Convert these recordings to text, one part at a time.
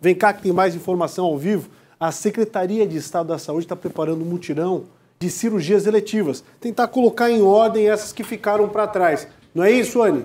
Vem cá que tem mais informação ao vivo. A Secretaria de Estado da Saúde está preparando um mutirão de cirurgias eletivas, tentar colocar em ordem essas que ficaram para trás. Não é isso, Anne?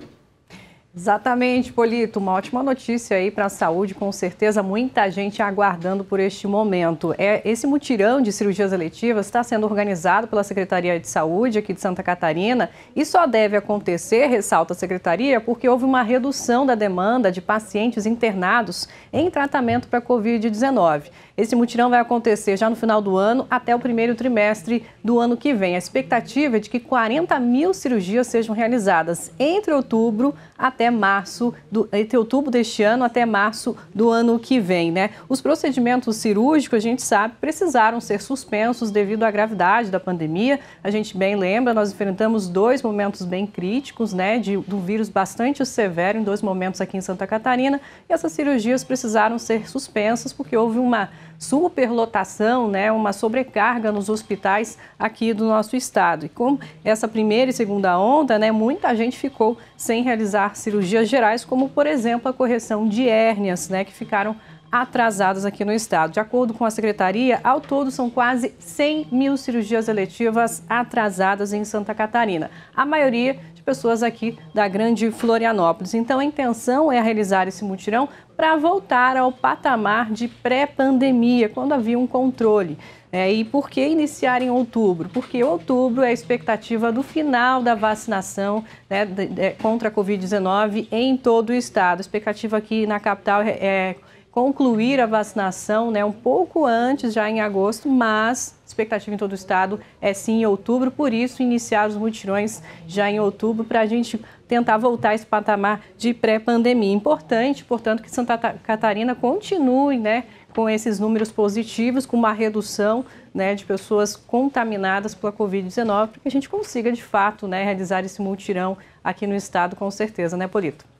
Exatamente, Polito. Uma ótima notícia aí para a saúde, com certeza muita gente aguardando por este momento. É Esse mutirão de cirurgias eletivas está sendo organizado pela Secretaria de Saúde aqui de Santa Catarina e só deve acontecer, ressalta a Secretaria, porque houve uma redução da demanda de pacientes internados em tratamento para Covid-19. Esse mutirão vai acontecer já no final do ano até o primeiro trimestre do ano que vem. A expectativa é de que 40 mil cirurgias sejam realizadas entre outubro até até março, do, entre outubro deste ano até março do ano que vem. Né? Os procedimentos cirúrgicos, a gente sabe, precisaram ser suspensos devido à gravidade da pandemia. A gente bem lembra, nós enfrentamos dois momentos bem críticos né, de, do vírus bastante severo, em dois momentos aqui em Santa Catarina, e essas cirurgias precisaram ser suspensas porque houve uma superlotação, né, uma sobrecarga nos hospitais aqui do nosso estado. E com essa primeira e segunda onda, né, muita gente ficou sem realizar cirurgias cirurgias gerais, como por exemplo a correção de hérnias, né, que ficaram atrasadas aqui no estado. De acordo com a secretaria, ao todo são quase 100 mil cirurgias eletivas atrasadas em Santa Catarina. A maioria de pessoas aqui da Grande Florianópolis. Então, a intenção é realizar esse mutirão para voltar ao patamar de pré-pandemia, quando havia um controle. É, e por que iniciar em outubro? Porque outubro é a expectativa do final da vacinação né, de, de, contra a Covid-19 em todo o estado. A expectativa aqui na capital é, é concluir a vacinação né, um pouco antes, já em agosto, mas expectativa em todo o estado é sim em outubro, por isso iniciar os mutirões já em outubro para a gente tentar voltar esse patamar de pré-pandemia. Importante, portanto, que Santa Catarina continue né, com esses números positivos, com uma redução né, de pessoas contaminadas pela Covid-19, para que a gente consiga, de fato, né, realizar esse mutirão aqui no estado, com certeza, né, Polito?